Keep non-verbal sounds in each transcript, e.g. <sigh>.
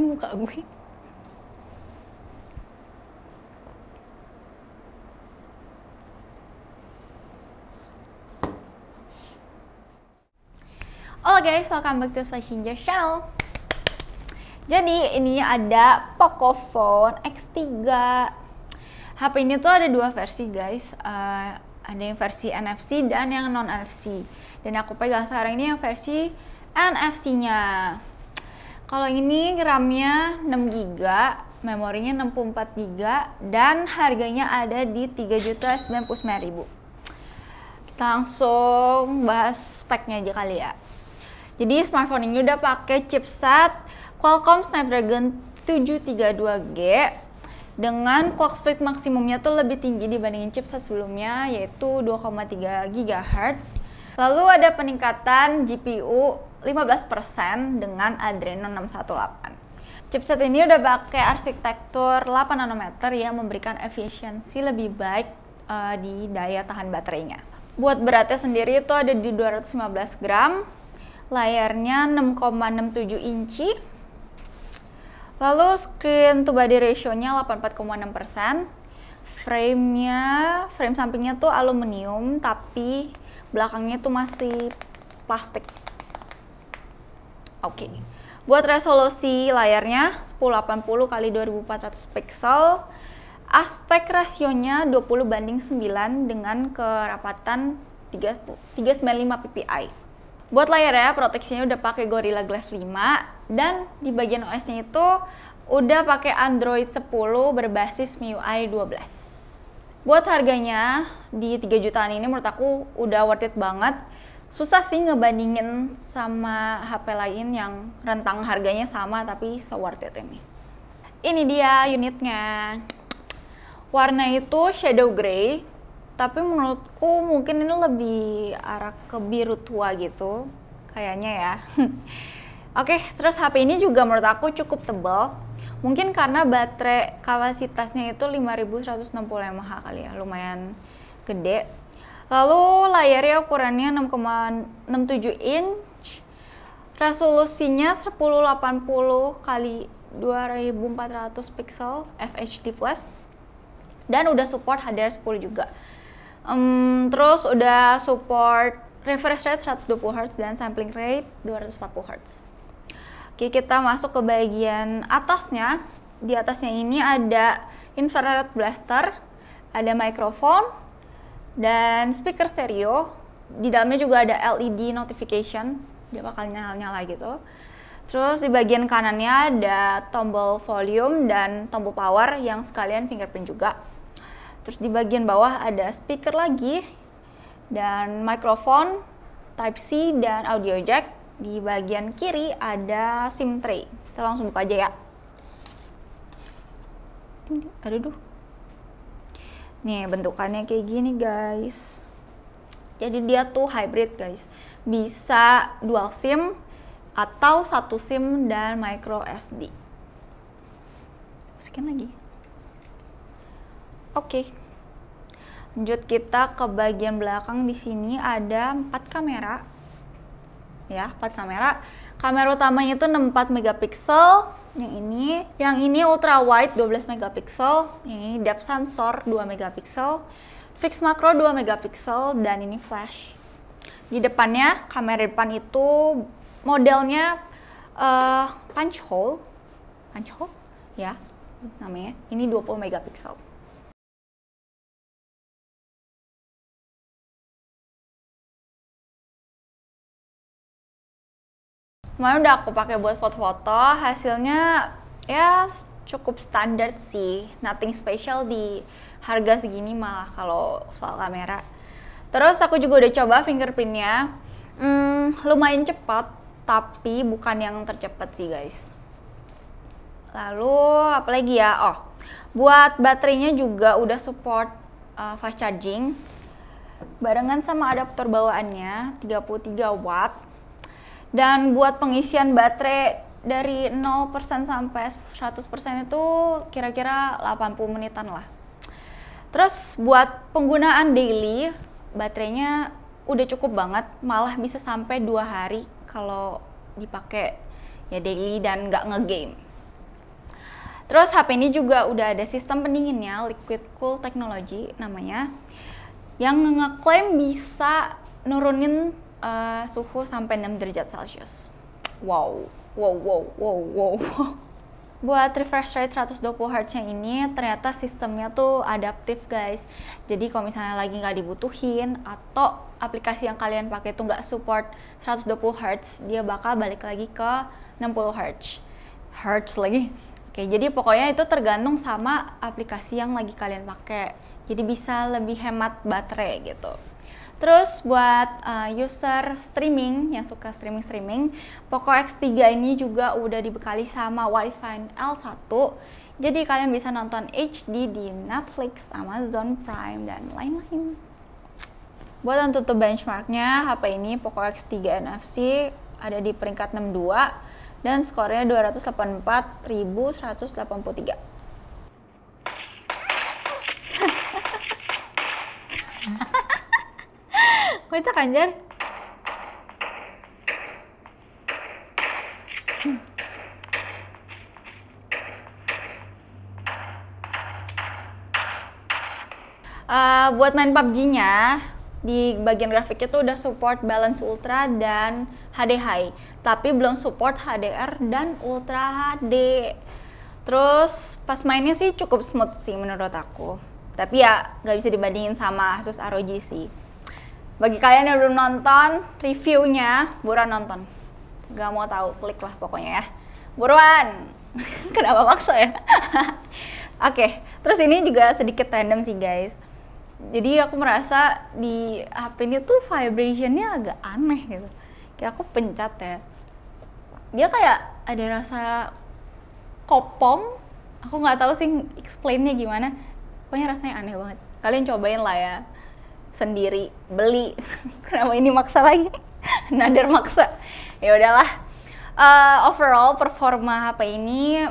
eh muka gue Halo guys, welcome back to Fashinger channel Jadi ini ada Pocophone X3 HP ini tuh ada dua versi guys uh, Ada yang versi NFC dan yang non-NFC Dan aku pegang sekarang ini yang versi NFC-nya kalau ini RAM-nya 6 GB, memorinya 64 GB dan harganya ada di 3.099.000. Kita langsung bahas speknya aja kali ya. Jadi smartphone ini udah pakai chipset Qualcomm Snapdragon 732G dengan clock speed maksimumnya tuh lebih tinggi dibandingin chipset sebelumnya yaitu 2,3 GHz. Lalu ada peningkatan GPU 15% dengan Adreno 618. Chipset ini udah pakai arsitektur 8 nanometer yang memberikan efisiensi lebih baik uh, di daya tahan baterainya. Buat beratnya sendiri itu ada di 215 gram, layarnya 6,67 inci, lalu screen to body ratio-nya 84,6%, frame-nya, frame sampingnya tuh aluminium tapi belakangnya tuh masih plastik. Oke. Okay. Buat resolusi layarnya 1080 x 2400 pixel, Aspek rasionya 20 banding 9 dengan kerapatan 395 ppi. Buat layarnya proteksinya udah pakai Gorilla Glass 5 dan di bagian OS-nya itu udah pakai Android 10 berbasis MIUI 12. Buat harganya di 3 jutaan ini menurut aku udah worth it banget susah sih ngebandingin sama HP lain yang rentang harganya sama tapi so worth it ini. Ini dia unitnya. Warna itu shadow grey, tapi menurutku mungkin ini lebih arah ke biru tua gitu, kayaknya ya. <laughs> Oke, terus HP ini juga menurut aku cukup tebal. Mungkin karena baterai kapasitasnya itu 5160 mAh kali ya, lumayan gede Lalu layarnya ukurannya 6,67 inch, resolusinya 1080 kali 2400 pixel FHD+, dan udah support HDR10 juga. Um, terus udah support refresh rate 120Hz dan sampling rate 240Hz. Oke, kita masuk ke bagian atasnya. Di atasnya ini ada infrared blaster, ada microphone, dan speaker stereo di dalamnya juga ada LED notification dia bakal nyala-nyala gitu terus di bagian kanannya ada tombol volume dan tombol power yang sekalian fingerprint juga terus di bagian bawah ada speaker lagi dan mikrofon type C dan audio jack di bagian kiri ada SIM tray kita langsung buka aja ya aduh duh Nih bentukannya kayak gini guys. Jadi dia tuh hybrid guys. Bisa dual SIM atau satu SIM dan micro SD. Masukin lagi. Oke. Okay. Lanjut kita ke bagian belakang di sini ada empat kamera. Ya, empat kamera. Kamera utamanya itu 64 megapiksel, yang ini, yang ini ultra wide 12 megapiksel, yang ini depth sensor 2 megapiksel, fix macro 2 megapiksel dan ini flash. Di depannya kamera depan itu modelnya uh, punch hole, punch hole, ya namanya. Ini 20 megapiksel. kemarin udah aku pakai buat foto-foto hasilnya ya cukup standar sih nothing special di harga segini malah kalau soal kamera terus aku juga udah coba fingerprintnya hmm, lumayan cepat tapi bukan yang tercepat sih guys lalu apalagi ya oh buat baterainya juga udah support uh, fast charging barengan sama adaptor bawaannya 33 watt dan buat pengisian baterai dari 0% sampai 100% itu kira-kira 80 menitan lah. Terus buat penggunaan daily, baterainya udah cukup banget, malah bisa sampai dua hari kalau dipakai ya daily dan nggak ngegame. Terus HP ini juga udah ada sistem pendinginnya, Liquid Cool Technology namanya, yang ngeklaim bisa nurunin uh, suhu sampai 6 derajat Celcius. Wow, wow, wow, wow, wow. <laughs> Buat refresh rate 120 Hz yang ini ternyata sistemnya tuh adaptif guys. Jadi kalau misalnya lagi nggak dibutuhin atau aplikasi yang kalian pakai tuh nggak support 120 Hz, dia bakal balik lagi ke 60 Hz. Hertz lagi. Oke, jadi pokoknya itu tergantung sama aplikasi yang lagi kalian pakai. Jadi bisa lebih hemat baterai gitu. Terus buat uh, user streaming yang suka streaming-streaming, Poco X3 ini juga udah dibekali sama WiFi L1. Jadi kalian bisa nonton HD di Netflix, Amazon Prime, dan lain-lain. Buat untuk benchmarknya, HP ini Poco X3 NFC ada di peringkat 62 dan skornya 284.183. kocak anjir hmm. Uh, buat main PUBG-nya, di bagian grafiknya tuh udah support Balance Ultra dan HD High, tapi belum support HDR dan Ultra HD. Terus pas mainnya sih cukup smooth sih menurut aku. Tapi ya nggak bisa dibandingin sama Asus ROG sih. Bagi kalian yang belum nonton reviewnya, buruan nonton. Gak mau tahu, klik lah pokoknya ya. Buruan. <laughs> Kenapa maksa ya? <laughs> Oke, terus ini juga sedikit random sih guys. Jadi aku merasa di HP ini tuh vibrationnya agak aneh gitu. Kayak aku pencet ya. Dia kayak ada rasa kopong. Aku nggak tahu sih explainnya gimana. Pokoknya rasanya aneh banget. Kalian cobain lah ya sendiri beli <laughs> kenapa ini maksa lagi <laughs> nader maksa ya udahlah uh, overall performa HP ini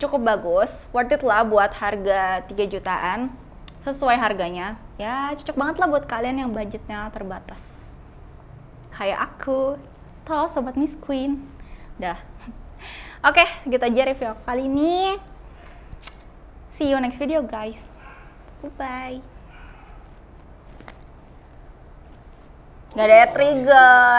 cukup bagus worth it lah buat harga 3 jutaan sesuai harganya ya cocok banget lah buat kalian yang budgetnya terbatas kayak aku toh sobat Miss Queen udah <laughs> oke okay, segitu aja review aku kali ini see you next video guys goodbye nggak ada trigger